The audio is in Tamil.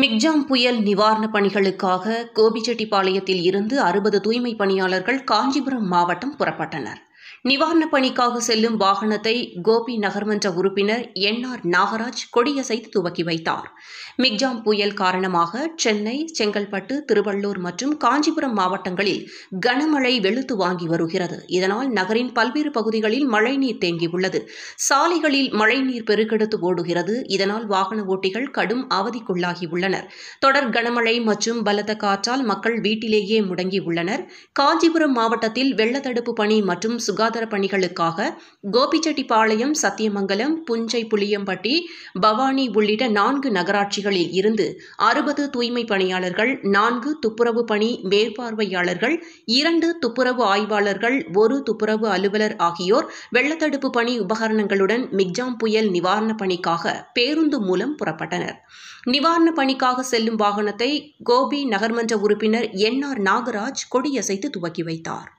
மிக்ஜாம் புயல் நிவாரணப் பணிகளுக்காக கோபிச்செட்டிப்பாளையத்தில் இருந்து அறுபது தூய்மை பணியாளர்கள் காஞ்சிபுரம் மாவட்டம் புறப்பட்டனர் நிவாரணப் பணிக்காக செல்லும் வாகனத்தை கோபி நகர்மன்ற உறுப்பினர் என் ஆர் நாகராஜ் கொடியசைத்து துவக்கி வைத்தார் மிக்ஜாம் புயல் காரணமாக சென்னை செங்கல்பட்டு திருவள்ளூர் மற்றும் காஞ்சிபுரம் மாவட்டங்களில் கனமழை வெளுத்து வாங்கி வருகிறது இதனால் நகரின் பல்வேறு பகுதிகளில் மழைநீர் தேங்கியுள்ளது சாலைகளில் மழைநீர் பெருக்கெடுத்து ஓடுகிறது இதனால் வாகன ஓட்டிகள் கடும் அவதிக்குள்ளாகியுள்ளனர் தொடர் கனமழை மற்றும் பலத்த காற்றால் மக்கள் வீட்டிலேயே முடங்கியுள்ளனர் காஞ்சிபுரம் மாவட்டத்தில் வெள்ளத்தடுப்பு பணி மற்றும் சுகா சுகாதார பணிகளுக்காக கோபிச்செட்டிப்பாளையம் சத்தியமங்கலம் புஞ்சை புளியம்பட்டி பவானி உள்ளிட்ட நான்கு நகராட்சிகளில் இருந்து அறுபது தூய்மை பணியாளர்கள் நான்கு துப்புரவு பணி மேற்பார்வையாளர்கள் இரண்டு துப்புரவு ஆய்வாளர்கள் ஒரு துப்புரவு அலுவலர் ஆகியோர் வெள்ளத்தடுப்பு பணி உபகரணங்களுடன் மிக்ஜாம் புயல் நிவாரண பணிக்காக பேருந்து மூலம் புறப்பட்டனர் நிவாரண பணிக்காக செல்லும் வாகனத்தை கோபி நகர்மன்ற உறுப்பினர் என் ஆர் நாகராஜ் கொடியசைத்து துவக்கி வைத்தார்